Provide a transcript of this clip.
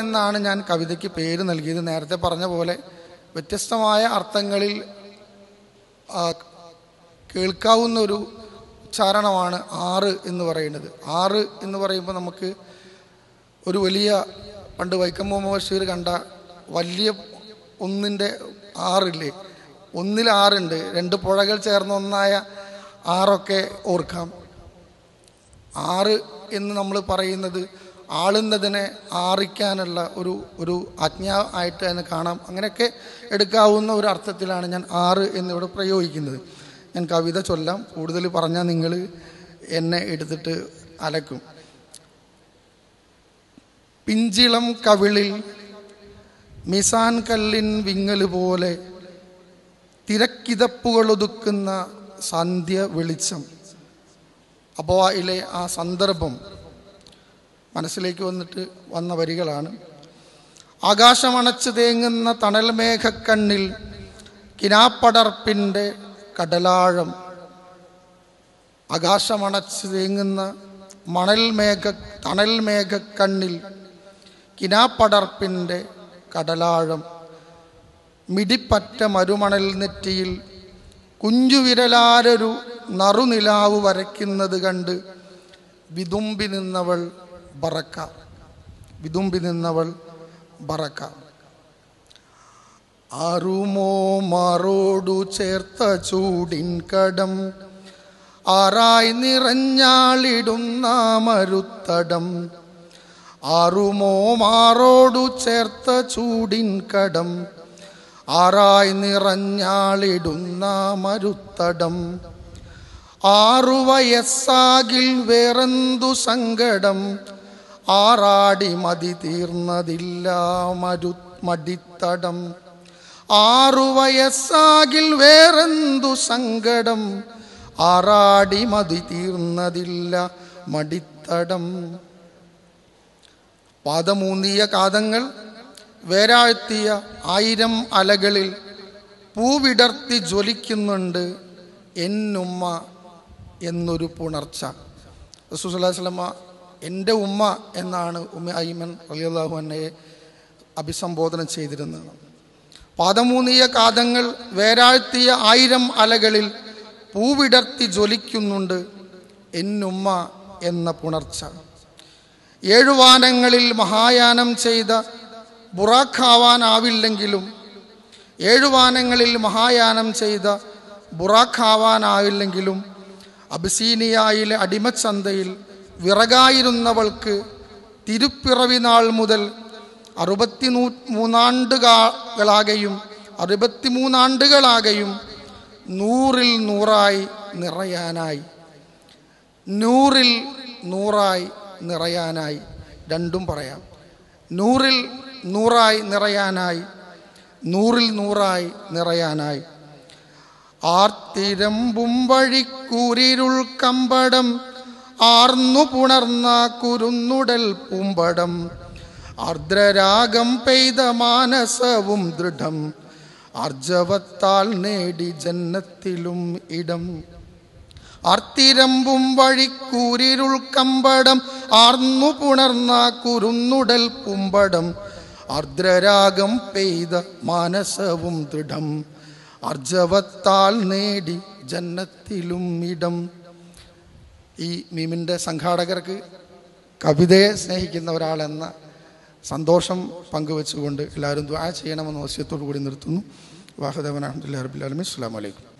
എന്നാണ് ഞാൻ കവിതയ്ക്ക് പേര് നൽകിയത് നേരത്തെ പറഞ്ഞ പോലെ വ്യത്യസ്തമായ അർത്ഥങ്ങളിൽ കേൾക്കാവുന്ന ഒരു ഉച്ചാരണമാണ് ആറ് എന്ന് പറയുന്നത് ആറ് എന്ന് പറയുമ്പോൾ നമുക്ക് ഒരു വലിയ പണ്ട് വൈക്കം മുഹമ്മദ് ബഷീർ കണ്ട വലിയ ഒന്നിൻ്റെ ആറില്ലേ ഒന്നിൽ ആറുണ്ട് രണ്ട് പുഴകൾ ചേർന്ന ഒന്നായ ആറൊക്കെ ഓർക്കാം ആറ് എന്ന് നമ്മൾ പറയുന്നത് ആളുന്നതിനെ ആറിക്കാനുള്ള ഒരു ഒരു ആജ്ഞ ആയിട്ട് എന്ന് കാണാം അങ്ങനെയൊക്കെ എടുക്കാവുന്ന ഒരു അർത്ഥത്തിലാണ് ഞാൻ ആറ് എന്നിവിടെ പ്രയോഗിക്കുന്നത് ഞാൻ കവിത ചൊല്ലാം കൂടുതൽ പറഞ്ഞാൽ നിങ്ങൾ എന്നെ എടുത്തിട്ട് അലക്കും പിഞ്ചിളം കവിളിൽ മിസാൻ കല്ലിൻ വിങ്ങൽ പോലെ തിരക്കിതപ്പുകളൊതുക്കുന്ന സന്ധ്യ വെളിച്ചം അപ്പോൾ ആ സന്ദർഭം മനസ്സിലേക്ക് വന്നിട്ട് വന്ന വരികളാണ് ആകാശമണച്ച് തേങ്ങുന്ന തണൽമേഘക്കണ്ണിൽ കിനാപ്പടർപ്പിൻ്റെ കടലാഴം ആകാശമണച്ച് തേങ്ങുന്ന മണൽ മേഘ തണൽ മേഘക്കണ്ണിൽ കിനാപ്പടർപ്പിൻ്റെ കടലാഴം മിടിപ്പറ്റ മരുമണൽ നെറ്റിയിൽ കുഞ്ചുവിരലാരൊരു നറുനിലാവ് വരയ്ക്കുന്നത് കണ്ട് വിതുമ്പി നിന്നവൾ ബറക്ക വിതുമ്പി നിന്നവൾ ബറക്ക ആറുമോ മാറോടു ചേർത്ത ചൂടിൻ കടം ആറായി നിറഞ്ഞാളിടുന്ന മരുത്തടം ആറുമോ മാറോടു ചേർത്ത ചൂടിൻ കടം ആറായി നിറഞ്ഞാളിടുന്ന മരുത്തടം ആറു വയസ്സാകിൽ വേറെന്തു സങ്കടം ആറാടി മതി തീർന്നതില്ല മരു മടിത്തടം ആറു വയസ്സാകിൽ വേറെന്തു സങ്കടം ആറാടി മതി തീർന്നതില്ല മടിത്തടം പാദമൂന്നിയ കാതങ്ങൾ വേരാഴ്ത്തിയ ആയിരം അലകളിൽ പൂവിടർത്തി ജ്വലിക്കുന്നുണ്ട് എന്നുമ്മ എന്നൊരു പുണർച്ച റസൂസ് അല്ലാഹ് എൻ്റെ ഉമ്മ എന്നാണ് ഉമ്മ അയ്മൻ അലിയല്ലാഹു അന്നയെ അഭിസംബോധന ചെയ്തിരുന്നത് പാദമൂന്നിയ കാതങ്ങൾ വേരാഴ്ത്തിയ ആയിരം അലകളിൽ പൂവിടർത്തി ജ്വലിക്കുന്നുണ്ട് എന്നുമ്മ എന്ന പുണർച്ച ഏഴുവാനങ്ങളിൽ മഹായാനം ചെയ്ത ബുറാഖാവാനാവില്ലെങ്കിലും ഏഴുവാനങ്ങളിൽ മഹായാനം ചെയ്ത ബുറാഖാവാനാവില്ലെങ്കിലും അബിസീനിയായിലെ അടിമച്ചന്തയിൽ വിറകായിരുന്നവൾക്ക് തിരുപ്പിറവി നാൾ മുതൽ അറുപത്തി നൂ മൂന്നാണ്ടുകളാകെയും അറുപത്തി മൂന്നാണ്ടുകളാകെയും നൂറിൽ നൂറായി നിറയാനായി നൂറിൽ നൂറായി നിറയാനായി രണ്ടും പറയാം നൂറിൽ നൂറായി നിറയാനായി നൂറിൽ നൂറായി നിറയാനായി ആർത്തിരമ്പും വഴിക്കൂരിരുൾ കമ്പടം ആർന്നു പുണർന്ന കുരുന്നുടൽ പൂമ്പടം ആർദ്രരാഗം പെയ്ത മാനസവും ദൃഢം അർജവത്താൽ നേടി ജന്നത്തിലും ഇടം അർത്തിരമ്പും വഴിക്കൂരിരുൾ കമ്പടം ആർന്നു പുണർന്ന കുരുന്നുടൽ പൂമ്പടം ആർദ്രരാഗം പെയ്ത മാനസവും ദൃഢം അർജവത്താൽ നേടി ജന്നത്തിലും ഇടം ഈ മീമിൻ്റെ സംഘാടകർക്ക് കവിതയെ സ്നേഹിക്കുന്ന ഒരാളെന്ന സന്തോഷം പങ്കുവെച്ചുകൊണ്ട് എല്ലാവരും ദ്വാ ചെയ്യണമെന്ന് ആശയത്തോടു കൂടി നിർത്തുന്നു വാഹദേവൻ അഹമ്മദ് അറബിലാലമി അസ്സാം വലൈക്കും